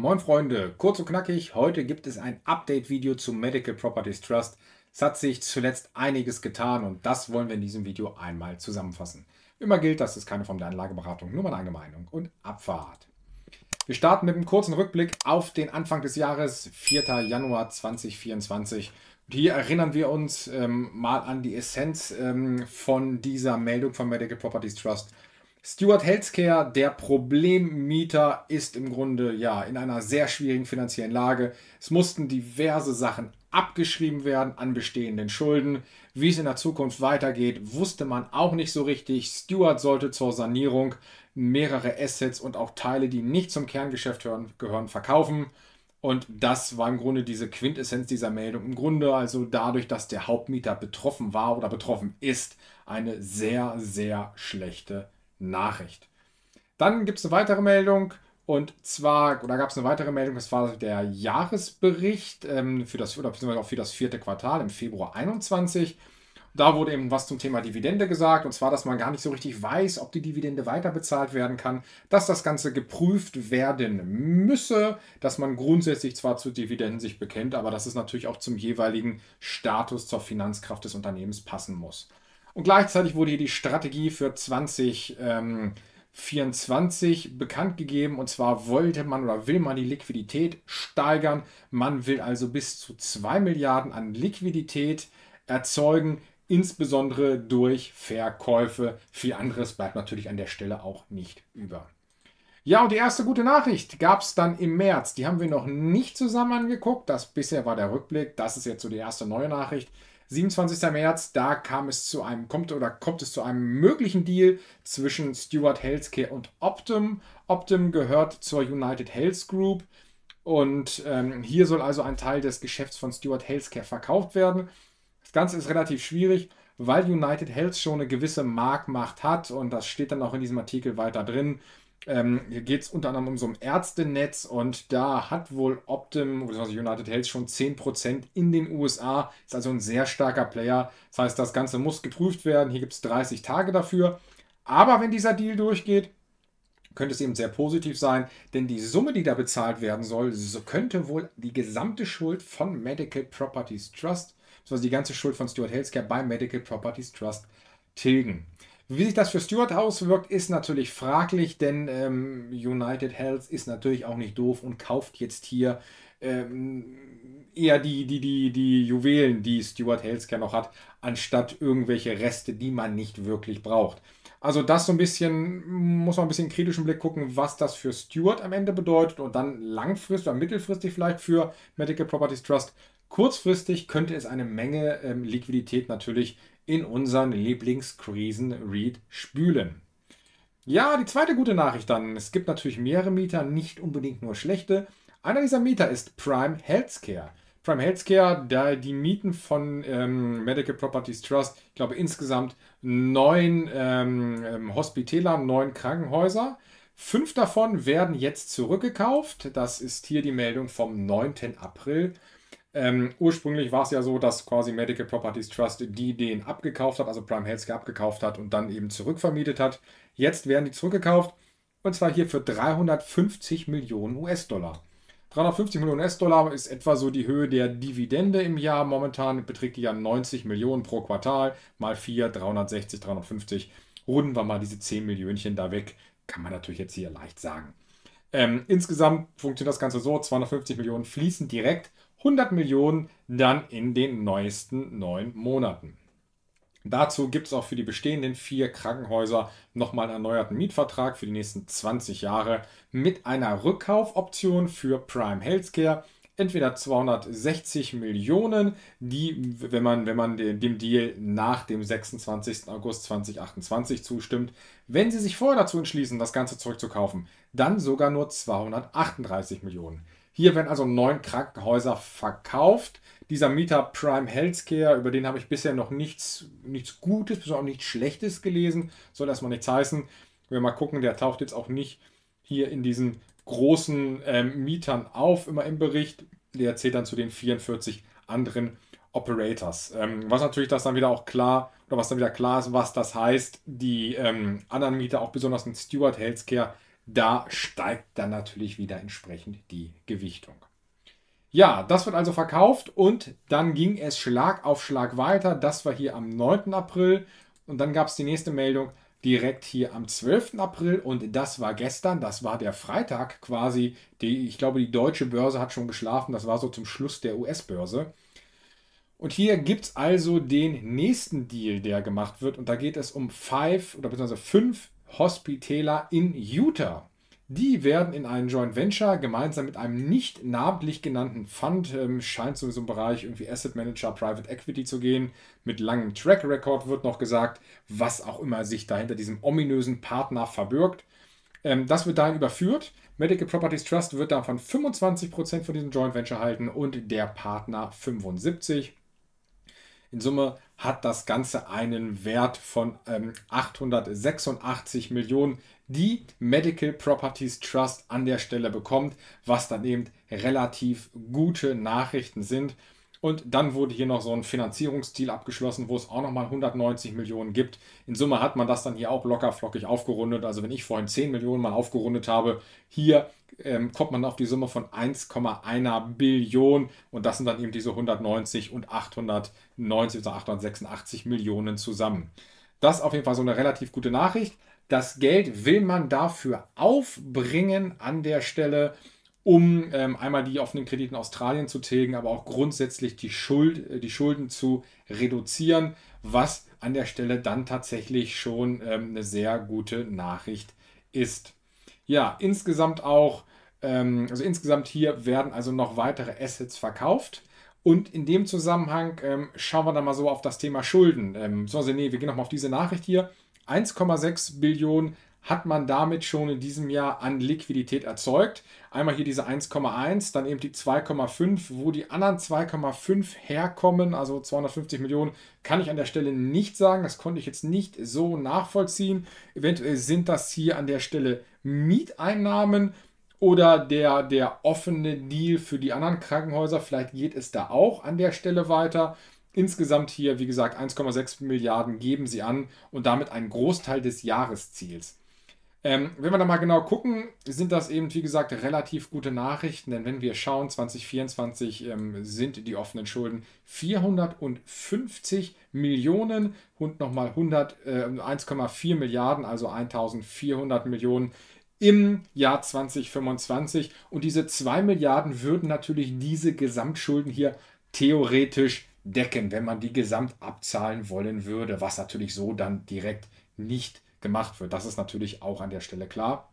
Moin Freunde, kurz und knackig, heute gibt es ein Update-Video zum Medical Properties Trust. Es hat sich zuletzt einiges getan und das wollen wir in diesem Video einmal zusammenfassen. Immer gilt, das ist keine Form der Anlageberatung, nur meine eigene Meinung und Abfahrt. Wir starten mit einem kurzen Rückblick auf den Anfang des Jahres, 4. Januar 2024. Und hier erinnern wir uns ähm, mal an die Essenz ähm, von dieser Meldung von Medical Properties Trust Stuart Healthcare, der Problemmieter, ist im Grunde ja in einer sehr schwierigen finanziellen Lage. Es mussten diverse Sachen abgeschrieben werden an bestehenden Schulden. Wie es in der Zukunft weitergeht, wusste man auch nicht so richtig. Stuart sollte zur Sanierung mehrere Assets und auch Teile, die nicht zum Kerngeschäft gehören, verkaufen. Und das war im Grunde diese Quintessenz dieser Meldung. Im Grunde also dadurch, dass der Hauptmieter betroffen war oder betroffen ist, eine sehr, sehr schlechte Nachricht. Dann gibt es eine weitere Meldung. Und zwar, da gab es eine weitere Meldung, das war der Jahresbericht ähm, für das, oder für das vierte Quartal im Februar 21. Da wurde eben was zum Thema Dividende gesagt, und zwar, dass man gar nicht so richtig weiß, ob die Dividende weiterbezahlt werden kann, dass das Ganze geprüft werden müsse, dass man grundsätzlich zwar zu Dividenden sich bekennt, aber dass es natürlich auch zum jeweiligen Status zur Finanzkraft des Unternehmens passen muss. Und gleichzeitig wurde hier die Strategie für 2024 ähm, bekannt gegeben. Und zwar wollte man oder will man die Liquidität steigern. Man will also bis zu 2 Milliarden an Liquidität erzeugen, insbesondere durch Verkäufe. Viel anderes bleibt natürlich an der Stelle auch nicht über. Ja, und die erste gute Nachricht gab es dann im März. Die haben wir noch nicht zusammen angeguckt. Das bisher war der Rückblick. Das ist jetzt so die erste neue Nachricht. 27. März, da kam es zu einem, kommt oder kommt es zu einem möglichen Deal zwischen Stuart Healthcare und Optum. Optum gehört zur United Health Group. Und ähm, hier soll also ein Teil des Geschäfts von Stuart Healthcare verkauft werden. Das Ganze ist relativ schwierig, weil United Health schon eine gewisse Marktmacht hat und das steht dann auch in diesem Artikel weiter drin. Ähm, hier geht es unter anderem um so ein Ärztenetz und da hat wohl Optum bzw. United Health schon 10% in den USA. Ist also ein sehr starker Player. Das heißt, das Ganze muss geprüft werden. Hier gibt es 30 Tage dafür. Aber wenn dieser Deal durchgeht, könnte es eben sehr positiv sein, denn die Summe, die da bezahlt werden soll, so könnte wohl die gesamte Schuld von Medical Properties Trust, also die ganze Schuld von Stuart Healthcare bei Medical Properties Trust tilgen. Wie sich das für Stewart auswirkt, ist natürlich fraglich, denn ähm, United Health ist natürlich auch nicht doof und kauft jetzt hier ähm, eher die, die, die, die Juwelen, die Stuart Healthcare noch hat, anstatt irgendwelche Reste, die man nicht wirklich braucht. Also das so ein bisschen, muss man ein bisschen kritischen Blick gucken, was das für Stuart am Ende bedeutet und dann langfristig oder mittelfristig vielleicht für Medical Properties Trust. Kurzfristig könnte es eine Menge ähm, Liquidität natürlich in unseren Lieblingscreason Read spülen. Ja, die zweite gute Nachricht dann. Es gibt natürlich mehrere Mieter, nicht unbedingt nur schlechte. Einer dieser Mieter ist Prime Healthcare. Prime Healthcare, da die Mieten von ähm, Medical Properties Trust, ich glaube insgesamt neun ähm, ähm Hospitäler, neun Krankenhäuser. Fünf davon werden jetzt zurückgekauft. Das ist hier die Meldung vom 9. April. Ähm, ursprünglich war es ja so, dass quasi Medical Properties Trust die den abgekauft hat, also Prime Healthcare abgekauft hat und dann eben zurückvermietet hat. Jetzt werden die zurückgekauft und zwar hier für 350 Millionen US-Dollar. 350 Millionen US-Dollar ist etwa so die Höhe der Dividende im Jahr. Momentan beträgt die ja 90 Millionen pro Quartal, mal 4, 360, 350. Runden wir mal diese 10 Millionen da weg. Kann man natürlich jetzt hier leicht sagen. Ähm, insgesamt funktioniert das Ganze so: 250 Millionen fließen direkt 100 Millionen dann in den neuesten neun Monaten. Dazu gibt es auch für die bestehenden vier Krankenhäuser nochmal einen erneuerten Mietvertrag für die nächsten 20 Jahre mit einer Rückkaufoption für Prime Healthcare. Entweder 260 Millionen, die, wenn man, wenn man dem Deal nach dem 26. August 2028 zustimmt, wenn sie sich vorher dazu entschließen, das Ganze zurückzukaufen, dann sogar nur 238 Millionen. Hier werden also neun Krankenhäuser verkauft. Dieser Mieter Prime Healthcare, über den habe ich bisher noch nichts, nichts Gutes, besonders auch nichts Schlechtes gelesen. Soll erstmal nichts heißen. Wenn Wir mal gucken, der taucht jetzt auch nicht hier in diesen großen ähm, Mietern auf, immer im Bericht. Der zählt dann zu den 44 anderen Operators. Ähm, was natürlich das dann wieder auch klar, oder was dann wieder klar ist, was das heißt, die ähm, anderen Mieter, auch besonders in Stewart Healthcare, da steigt dann natürlich wieder entsprechend die Gewichtung. Ja, das wird also verkauft und dann ging es Schlag auf Schlag weiter. Das war hier am 9. April und dann gab es die nächste Meldung direkt hier am 12. April und das war gestern, das war der Freitag quasi. Die, ich glaube, die deutsche Börse hat schon geschlafen, das war so zum Schluss der US-Börse. Und hier gibt es also den nächsten Deal, der gemacht wird und da geht es um 5 oder beziehungsweise 5 Hospitäler in Utah. Die werden in einen Joint Venture gemeinsam mit einem nicht namentlich genannten Fund, ähm, scheint so im Bereich irgendwie Asset Manager, Private Equity zu gehen, mit langem Track Record wird noch gesagt, was auch immer sich dahinter diesem ominösen Partner verbirgt. Ähm, das wird dahin überführt. Medical Properties Trust wird davon 25% von diesem Joint Venture halten und der Partner 75%. In Summe hat das Ganze einen Wert von ähm, 886 Millionen, die Medical Properties Trust an der Stelle bekommt, was dann eben relativ gute Nachrichten sind. Und dann wurde hier noch so ein Finanzierungsdeal abgeschlossen, wo es auch nochmal 190 Millionen gibt. In Summe hat man das dann hier auch locker flockig aufgerundet. Also wenn ich vorhin 10 Millionen mal aufgerundet habe, hier ähm, kommt man auf die Summe von 1,1 Billion. Und das sind dann eben diese 190 und 890 oder 886 Millionen zusammen. Das ist auf jeden Fall so eine relativ gute Nachricht. Das Geld will man dafür aufbringen an der Stelle um ähm, einmal die offenen Kredite in Australien zu tilgen, aber auch grundsätzlich die, Schuld, äh, die Schulden zu reduzieren, was an der Stelle dann tatsächlich schon ähm, eine sehr gute Nachricht ist. Ja, insgesamt auch, ähm, also insgesamt hier werden also noch weitere Assets verkauft. Und in dem Zusammenhang ähm, schauen wir dann mal so auf das Thema Schulden. Ähm, also nee, wir gehen nochmal auf diese Nachricht hier. 1,6 Billionen hat man damit schon in diesem Jahr an Liquidität erzeugt. Einmal hier diese 1,1, dann eben die 2,5, wo die anderen 2,5 herkommen, also 250 Millionen, kann ich an der Stelle nicht sagen. Das konnte ich jetzt nicht so nachvollziehen. Eventuell sind das hier an der Stelle Mieteinnahmen oder der, der offene Deal für die anderen Krankenhäuser. Vielleicht geht es da auch an der Stelle weiter. Insgesamt hier, wie gesagt, 1,6 Milliarden geben sie an und damit einen Großteil des Jahresziels. Ähm, wenn wir da mal genau gucken, sind das eben, wie gesagt, relativ gute Nachrichten, denn wenn wir schauen, 2024 ähm, sind die offenen Schulden 450 Millionen und nochmal äh, 1,4 Milliarden, also 1400 Millionen im Jahr 2025. Und diese 2 Milliarden würden natürlich diese Gesamtschulden hier theoretisch decken, wenn man die gesamt abzahlen wollen würde, was natürlich so dann direkt nicht gemacht wird. Das ist natürlich auch an der Stelle klar.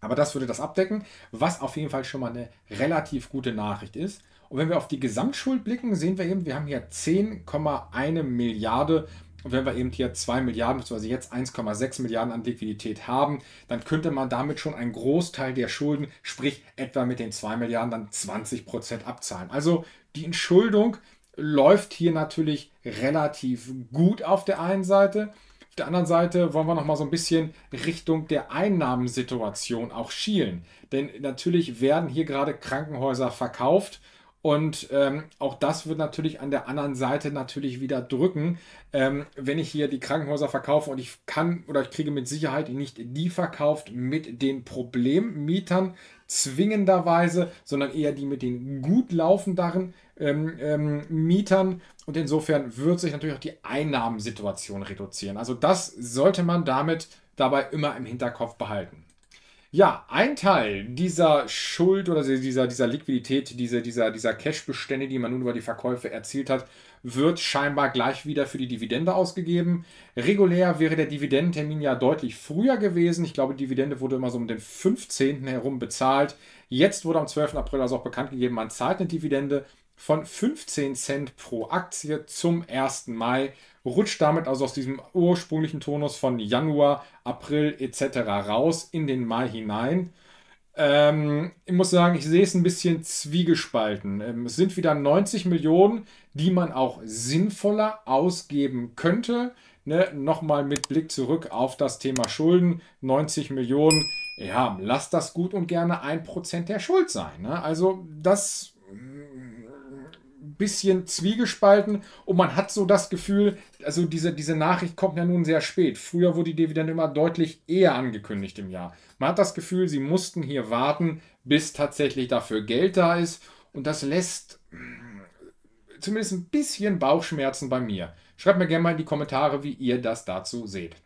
Aber das würde das abdecken, was auf jeden Fall schon mal eine relativ gute Nachricht ist. Und wenn wir auf die Gesamtschuld blicken, sehen wir eben, wir haben hier 10,1 Milliarden. Und wenn wir eben hier 2 Milliarden bzw. jetzt 1,6 Milliarden an Liquidität haben, dann könnte man damit schon einen Großteil der Schulden, sprich etwa mit den 2 Milliarden dann 20 Prozent abzahlen. Also die Entschuldung läuft hier natürlich relativ gut auf der einen Seite der anderen Seite wollen wir noch mal so ein bisschen Richtung der Einnahmensituation auch schielen. Denn natürlich werden hier gerade Krankenhäuser verkauft. Und ähm, auch das wird natürlich an der anderen Seite natürlich wieder drücken, ähm, wenn ich hier die Krankenhäuser verkaufe und ich kann oder ich kriege mit Sicherheit nicht die verkauft mit den Problemmietern zwingenderweise, sondern eher die mit den gut laufenderen ähm, ähm Mietern. Und insofern wird sich natürlich auch die Einnahmensituation reduzieren. Also das sollte man damit dabei immer im Hinterkopf behalten. Ja, ein Teil dieser Schuld oder dieser, dieser Liquidität, diese, dieser, dieser Cash-Bestände, die man nun über die Verkäufe erzielt hat, wird scheinbar gleich wieder für die Dividende ausgegeben. Regulär wäre der Dividendentermin ja deutlich früher gewesen. Ich glaube, die Dividende wurde immer so um den 15. herum bezahlt. Jetzt wurde am 12. April also auch bekannt gegeben, man zahlt eine Dividende von 15 Cent pro Aktie zum 1. Mai, rutscht damit also aus diesem ursprünglichen Tonus von Januar, April etc. raus in den Mai hinein. Ähm, ich muss sagen, ich sehe es ein bisschen zwiegespalten. Ähm, es sind wieder 90 Millionen, die man auch sinnvoller ausgeben könnte. Ne, Nochmal mit Blick zurück auf das Thema Schulden. 90 Millionen, ja, lass das gut und gerne 1% der Schuld sein. Ne? Also das bisschen zwiegespalten und man hat so das Gefühl, also diese, diese Nachricht kommt ja nun sehr spät. Früher wurde die Dividende immer deutlich eher angekündigt im Jahr. Man hat das Gefühl, sie mussten hier warten, bis tatsächlich dafür Geld da ist und das lässt zumindest ein bisschen Bauchschmerzen bei mir. Schreibt mir gerne mal in die Kommentare, wie ihr das dazu seht.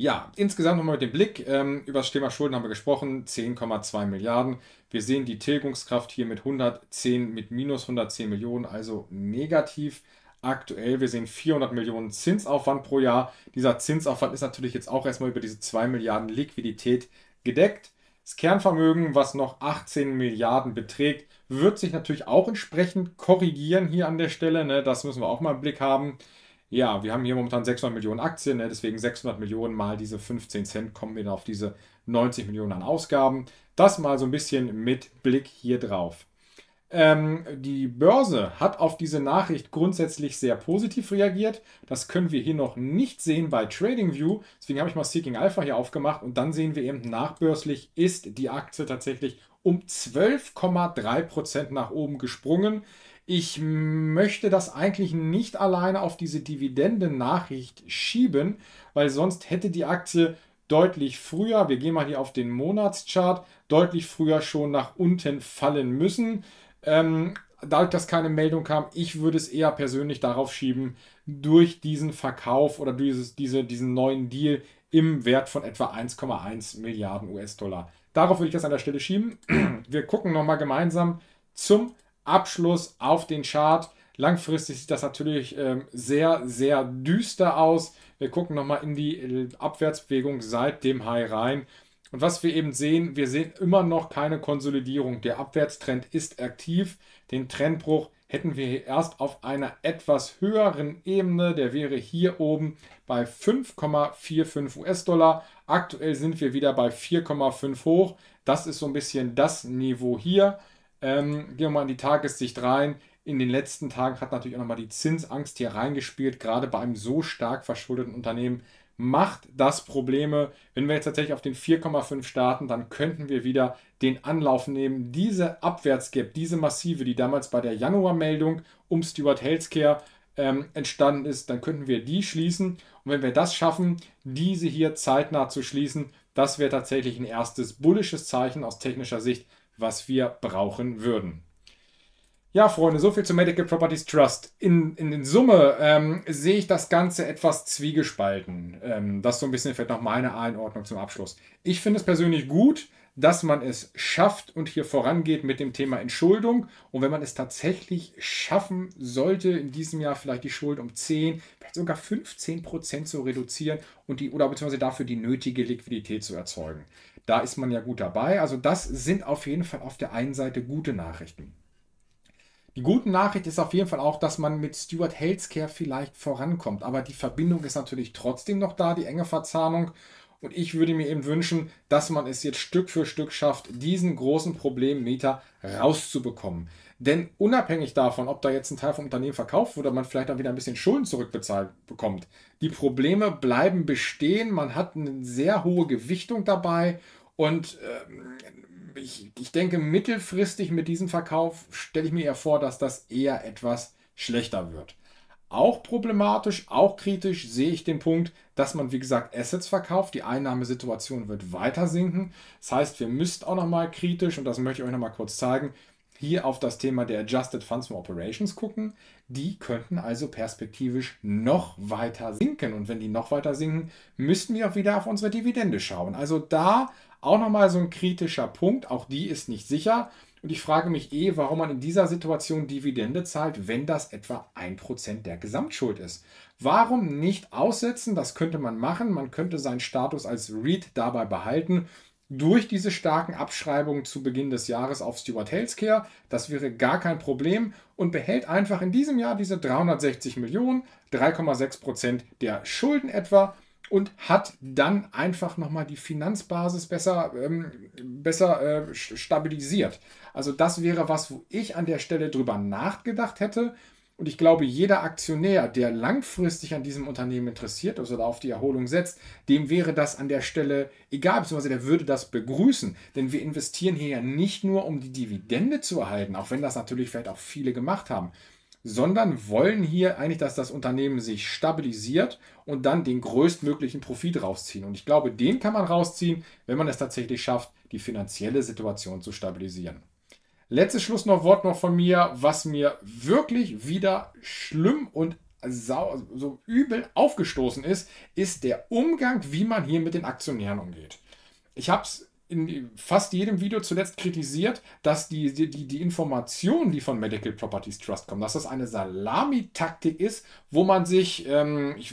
Ja, insgesamt nochmal mit dem Blick. Ähm, über das Thema Schulden haben wir gesprochen. 10,2 Milliarden. Wir sehen die Tilgungskraft hier mit 110, mit minus 110 Millionen, also negativ aktuell. Wir sehen 400 Millionen Zinsaufwand pro Jahr. Dieser Zinsaufwand ist natürlich jetzt auch erstmal über diese 2 Milliarden Liquidität gedeckt. Das Kernvermögen, was noch 18 Milliarden beträgt, wird sich natürlich auch entsprechend korrigieren hier an der Stelle. Ne? Das müssen wir auch mal im Blick haben. Ja, wir haben hier momentan 600 Millionen Aktien, ne? deswegen 600 Millionen mal diese 15 Cent kommen wir dann auf diese 90 Millionen an Ausgaben. Das mal so ein bisschen mit Blick hier drauf. Ähm, die Börse hat auf diese Nachricht grundsätzlich sehr positiv reagiert. Das können wir hier noch nicht sehen bei TradingView. Deswegen habe ich mal Seeking Alpha hier aufgemacht und dann sehen wir eben nachbörslich ist die Aktie tatsächlich um 12,3% nach oben gesprungen. Ich möchte das eigentlich nicht alleine auf diese Dividendennachricht schieben, weil sonst hätte die Aktie deutlich früher, wir gehen mal hier auf den Monatschart, deutlich früher schon nach unten fallen müssen. Ähm, dadurch, dass keine Meldung kam, ich würde es eher persönlich darauf schieben, durch diesen Verkauf oder dieses, diese, diesen neuen Deal im Wert von etwa 1,1 Milliarden US-Dollar. Darauf würde ich das an der Stelle schieben. Wir gucken nochmal gemeinsam zum Abschluss auf den Chart. Langfristig sieht das natürlich ähm, sehr, sehr düster aus. Wir gucken nochmal in die äh, Abwärtsbewegung seit dem High rein. Und was wir eben sehen, wir sehen immer noch keine Konsolidierung. Der Abwärtstrend ist aktiv. Den Trendbruch hätten wir hier erst auf einer etwas höheren Ebene. Der wäre hier oben bei 5,45 US-Dollar. Aktuell sind wir wieder bei 4,5 hoch. Das ist so ein bisschen das Niveau hier. Ähm, gehen wir mal in die Tagessicht rein. In den letzten Tagen hat natürlich auch nochmal die Zinsangst hier reingespielt, gerade bei einem so stark verschuldeten Unternehmen. Macht das Probleme. Wenn wir jetzt tatsächlich auf den 4,5 starten, dann könnten wir wieder den Anlauf nehmen. Diese Abwärtsgap, diese massive, die damals bei der Januarmeldung um Stewart Healthcare ähm, entstanden ist, dann könnten wir die schließen. Und wenn wir das schaffen, diese hier zeitnah zu schließen, das wäre tatsächlich ein erstes bullisches Zeichen aus technischer Sicht was wir brauchen würden. Ja, Freunde, so viel zu Medical Properties Trust. In, in, in Summe ähm, sehe ich das Ganze etwas zwiegespalten. Ähm, das so ein bisschen vielleicht noch meine Einordnung zum Abschluss. Ich finde es persönlich gut, dass man es schafft und hier vorangeht mit dem Thema Entschuldung. Und wenn man es tatsächlich schaffen sollte, in diesem Jahr vielleicht die Schuld um 10, vielleicht sogar 15 Prozent zu reduzieren und die oder beziehungsweise dafür die nötige Liquidität zu erzeugen. Da ist man ja gut dabei. Also das sind auf jeden Fall auf der einen Seite gute Nachrichten. Die gute Nachricht ist auf jeden Fall auch, dass man mit Stuart Healthcare vielleicht vorankommt. Aber die Verbindung ist natürlich trotzdem noch da, die enge Verzahnung. Und ich würde mir eben wünschen, dass man es jetzt Stück für Stück schafft, diesen großen Problemmeter rauszubekommen. Denn unabhängig davon, ob da jetzt ein Teil vom Unternehmen verkauft wurde, man vielleicht auch wieder ein bisschen Schulden zurückbezahlt bekommt, die Probleme bleiben bestehen. Man hat eine sehr hohe Gewichtung dabei und ähm, ich, ich denke, mittelfristig mit diesem Verkauf stelle ich mir eher vor, dass das eher etwas schlechter wird. Auch problematisch, auch kritisch sehe ich den Punkt, dass man, wie gesagt, Assets verkauft. Die Einnahmesituation wird weiter sinken. Das heißt, wir müssten auch nochmal kritisch, und das möchte ich euch nochmal kurz zeigen, hier auf das Thema der Adjusted Funds from Operations gucken. Die könnten also perspektivisch noch weiter sinken. Und wenn die noch weiter sinken, müssten wir auch wieder auf unsere Dividende schauen. Also da auch nochmal so ein kritischer Punkt. Auch die ist nicht sicher. Und ich frage mich eh, warum man in dieser Situation Dividende zahlt, wenn das etwa 1% der Gesamtschuld ist. Warum nicht aussetzen? Das könnte man machen. Man könnte seinen Status als REIT dabei behalten durch diese starken Abschreibungen zu Beginn des Jahres auf Stewart Healthcare. Das wäre gar kein Problem und behält einfach in diesem Jahr diese 360 Millionen, 3,6 Prozent der Schulden etwa und hat dann einfach nochmal die Finanzbasis besser, ähm, besser äh, stabilisiert. Also das wäre was, wo ich an der Stelle drüber nachgedacht hätte. Und ich glaube, jeder Aktionär, der langfristig an diesem Unternehmen interessiert ist also oder auf die Erholung setzt, dem wäre das an der Stelle egal, beziehungsweise der würde das begrüßen. Denn wir investieren hier ja nicht nur, um die Dividende zu erhalten, auch wenn das natürlich vielleicht auch viele gemacht haben, sondern wollen hier eigentlich, dass das Unternehmen sich stabilisiert und dann den größtmöglichen Profit rausziehen. Und ich glaube, den kann man rausziehen, wenn man es tatsächlich schafft, die finanzielle Situation zu stabilisieren. Letztes Schluss noch Wort noch von mir, was mir wirklich wieder schlimm und sau, so übel aufgestoßen ist, ist der Umgang, wie man hier mit den Aktionären umgeht. Ich habe es in fast jedem Video zuletzt kritisiert, dass die, die, die Informationen, die von Medical Properties Trust kommen, dass das eine Salamitaktik ist, wo man sich, ähm, ich,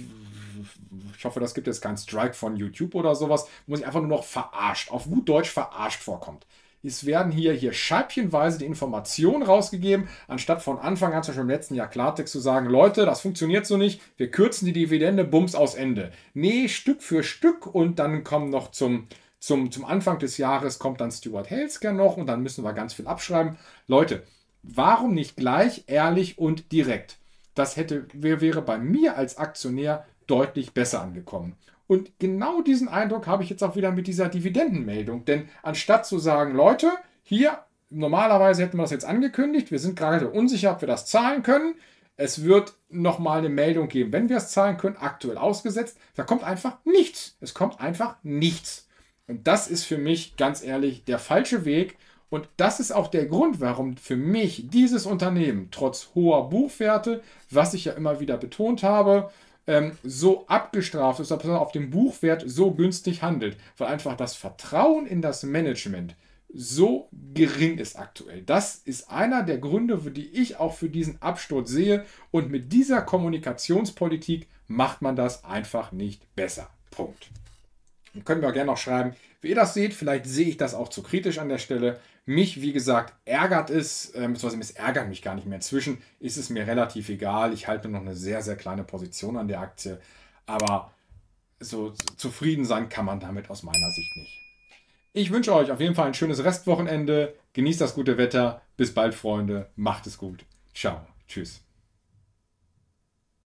ich hoffe, das gibt jetzt keinen Strike von YouTube oder sowas, wo man sich einfach nur noch verarscht, auf gut Deutsch verarscht vorkommt. Es werden hier, hier scheibchenweise die Informationen rausgegeben, anstatt von Anfang an, zum Beispiel im letzten Jahr Klartext zu sagen, Leute, das funktioniert so nicht, wir kürzen die Dividende, bums aus Ende. Nee, Stück für Stück und dann kommen noch zum, zum, zum Anfang des Jahres kommt dann Stuart Healthcare noch und dann müssen wir ganz viel abschreiben. Leute, warum nicht gleich, ehrlich und direkt? Das hätte, wäre bei mir als Aktionär deutlich besser angekommen. Und genau diesen Eindruck habe ich jetzt auch wieder mit dieser Dividendenmeldung. Denn anstatt zu sagen, Leute, hier, normalerweise hätten wir das jetzt angekündigt, wir sind gerade unsicher, ob wir das zahlen können. Es wird nochmal eine Meldung geben, wenn wir es zahlen können, aktuell ausgesetzt. Da kommt einfach nichts. Es kommt einfach nichts. Und das ist für mich ganz ehrlich der falsche Weg. Und das ist auch der Grund, warum für mich dieses Unternehmen trotz hoher Buchwerte, was ich ja immer wieder betont habe, ähm, so abgestraft ist, dass man auf dem Buchwert so günstig handelt, weil einfach das Vertrauen in das Management so gering ist aktuell. Das ist einer der Gründe, die ich auch für diesen Absturz sehe. Und mit dieser Kommunikationspolitik macht man das einfach nicht besser. Punkt. Dann können wir auch gerne noch schreiben, wie ihr das seht. Vielleicht sehe ich das auch zu kritisch an der Stelle. Mich, wie gesagt, ärgert es, äh, beziehungsweise es ärgert mich gar nicht mehr. Inzwischen ist es mir relativ egal. Ich halte noch eine sehr, sehr kleine Position an der Aktie. Aber so zufrieden sein kann man damit aus meiner Sicht nicht. Ich wünsche euch auf jeden Fall ein schönes Restwochenende. Genießt das gute Wetter. Bis bald, Freunde. Macht es gut. Ciao. Tschüss.